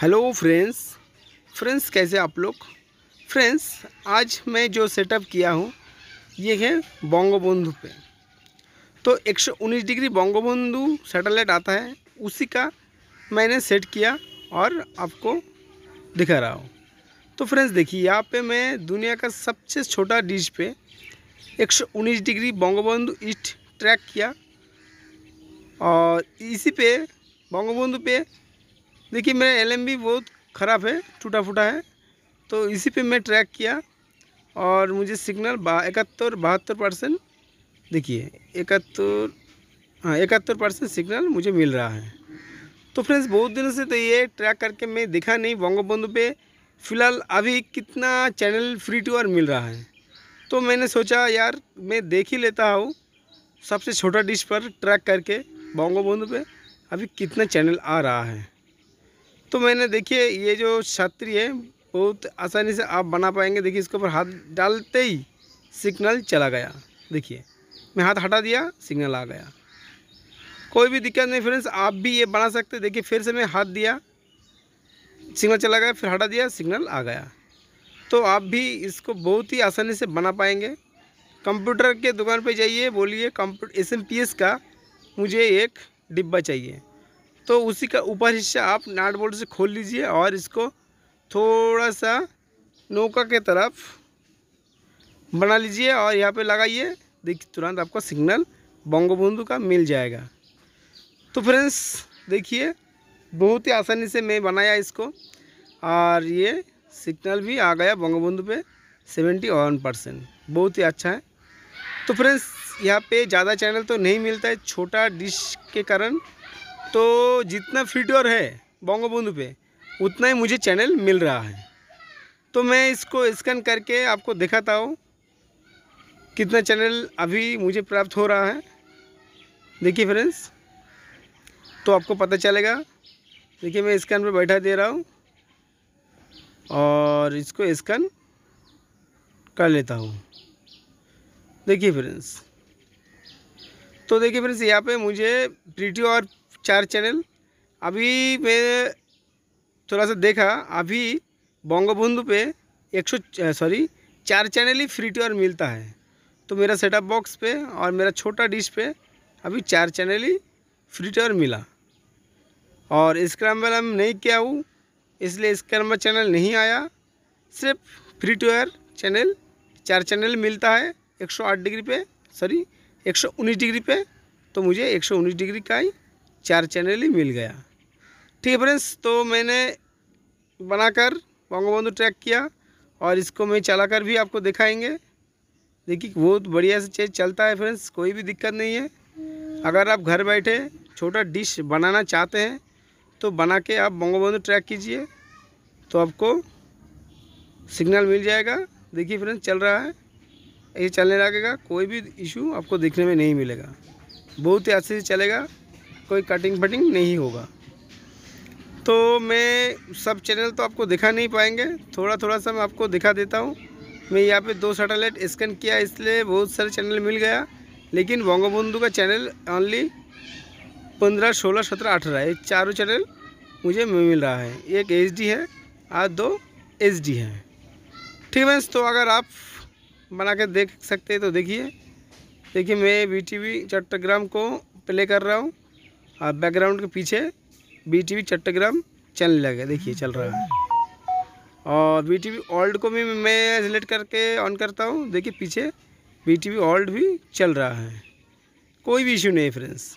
hello friends friends कैसे आप लोग फ्रेंड्स आज मैं जो सेटअप किया हूँ ये है बोंगोबंधु पे तो 119 डिग्री बोंगोबंधु सैटेलाइट आता है उसी का मैंने सेट किया और आपको दिखा रहा हूँ तो फ्रेंड्स देखिए यहाँ पे मैं दुनिया का सबसे छोटा डिश पे 119 डिग्री बोंगोबंधु ईस्ट ट्रैक किया और इसी पे बोंगोबंधु पे देखिए मेरा भी बहुत ख़राब है टूटा फूटा है तो इसी पे मैं ट्रैक किया और मुझे सिग्नल बा इकहत्तर बहत्तर परसेंट देखिए इकहत्तर हाँ इकहत्तर परसेंट सिग्नल मुझे मिल रहा है तो फ्रेंड्स बहुत दिनों से तो ये ट्रैक करके मैं देखा नहीं बंगोबंधु पे फ़िलहाल अभी कितना चैनल फ्री टू आर मिल रहा है तो मैंने सोचा यार मैं देख ही लेता हूँ सबसे छोटा डिश पर ट्रैक करके बंगोबंधु पे अभी कितना चैनल आ रहा है तो मैंने देखिए ये जो छतरी है बहुत आसानी से आप बना पाएंगे देखिए इसके ऊपर हाथ डालते ही सिग्नल चला गया देखिए मैं हाथ हटा दिया सिग्नल आ गया कोई भी दिक्कत नहीं फ्रेंड्स आप भी ये बना सकते देखिए फिर से मैं हाथ दिया सिग्नल चला गया फिर हटा दिया सिग्नल आ गया तो आप भी इसको बहुत ही आसानी से बना पाएंगे कंप्यूटर के दुकान पे जाइए बोलिए कंप्यूटर एस का मुझे एक डिब्बा चाहिए तो उसी का ऊपर हिस्सा आप नाट बोल्ट से खोल लीजिए और इसको थोड़ा सा नौका के तरफ बना लीजिए और यहाँ पे लगाइए देखिए तुरंत आपको सिग्नल बंगोबंधु का मिल जाएगा तो फ्रेंड्स देखिए बहुत ही आसानी से मैं बनाया इसको और ये सिग्नल भी आ गया बंगोबंधु पे सेवेंटी वन परसेंट बहुत ही अच्छा है तो फ्रेंड्स यहाँ पे ज़्यादा चैनल तो नहीं मिलता है छोटा डिश के कारण तो जितना फीडर है बंगबंधु पे उतना ही मुझे चैनल मिल रहा है तो मैं इसको स्कैन करके आपको दिखाता हूँ कितना चैनल अभी मुझे प्राप्त हो रहा है देखिए फ्रेंड्स तो आपको पता चलेगा देखिए मैं स्कैन पे बैठा दे रहा हूँ और इसको स्कैन कर लेता हूँ देखिए फ्रेंड्स तो देखिए फ्रेंड्स यहाँ पे मुझे प्रीटी और चार चैनल अभी मैं थोड़ा सा देखा अभी बंगबंधु पे एक सौ सॉरी चार चैनल ही फ्री टीवर मिलता है तो मेरा सेटअप बॉक्स पे और मेरा छोटा डिश पे अभी चार चैनल ही फ्री टीवर मिला और स्क्रम्बल हम नहीं किया हूँ इसलिए स्क्रम्बल चैनल नहीं आया सिर्फ फ्री टीवर चैनल चार चैनल मिलता है 108 डिग्री पे सॉरी 119 डिग्री पे तो मुझे 119 डिग्री का ही चार चैनल ही मिल गया ठीक है फ्रेंड्स तो मैंने बनाकर बंगबंधु ट्रैक किया और इसको मैं चलाकर भी आपको दिखाएंगे देखिए बहुत बढ़िया से चेज चलता है फ्रेंड्स कोई भी दिक्कत नहीं है अगर आप घर बैठे छोटा डिश बनाना चाहते हैं तो बना के आप बंगबंधु ट्रैक कीजिए तो आपको सिग्नल मिल जाएगा देखिए फ्रेंड्स चल रहा है ये चलने लगेगा कोई भी इशू आपको देखने में नहीं मिलेगा बहुत ही अच्छे से चलेगा कोई कटिंग फटिंग नहीं होगा तो मैं सब चैनल तो आपको दिखा नहीं पाएंगे थोड़ा थोड़ा सा मैं आपको दिखा देता हूँ मैं यहाँ पे दो सैटेलाइट स्कैन किया इसलिए बहुत सारे चैनल मिल गया लेकिन बंगबंधु का चैनल ऑनली पंद्रह सोलह सत्रह अठारह ये चारों चैनल मुझे मिल रहा है एक एच है और दो एच है ठीक है तो अगर आप बना के देख सकते हैं तो देखिए देखिए मैं बी टी चट्टग्राम को प्ले कर रहा हूँ और बैकग्राउंड के पीछे बी टी वी चट्टग्राम चलने लगे देखिए चल रहा है और बी टी वी ओल्ड को भी मैं सिलेक्ट करके ऑन करता हूँ देखिए पीछे बी टी वी ओल्ड भी चल रहा है कोई भी इशू नहीं है फ्रेंड्स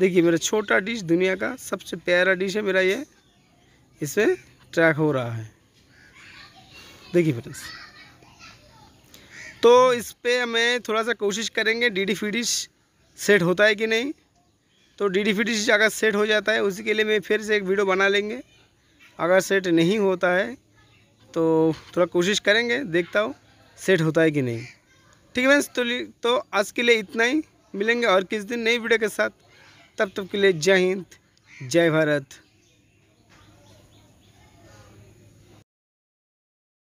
देखिए मेरा छोटा डिश दुनिया का सबसे प्यारा डिश है मेरा ये इसमें ट्रैक हो रहा है देखिए फ्रेंड्स तो इस पर हमें थोड़ा सा कोशिश करेंगे डी डी फिडिश सेट होता है कि नहीं तो डी डी सी अगर सेट हो जाता है उसी के लिए मैं फिर से एक वीडियो बना लेंगे अगर सेट नहीं होता है तो थोड़ा कोशिश करेंगे देखता हूँ सेट होता है कि नहीं ठीक है तो तो आज के लिए इतना ही मिलेंगे और किस दिन नई वीडियो के साथ तब तक के लिए जय हिंद जय भारत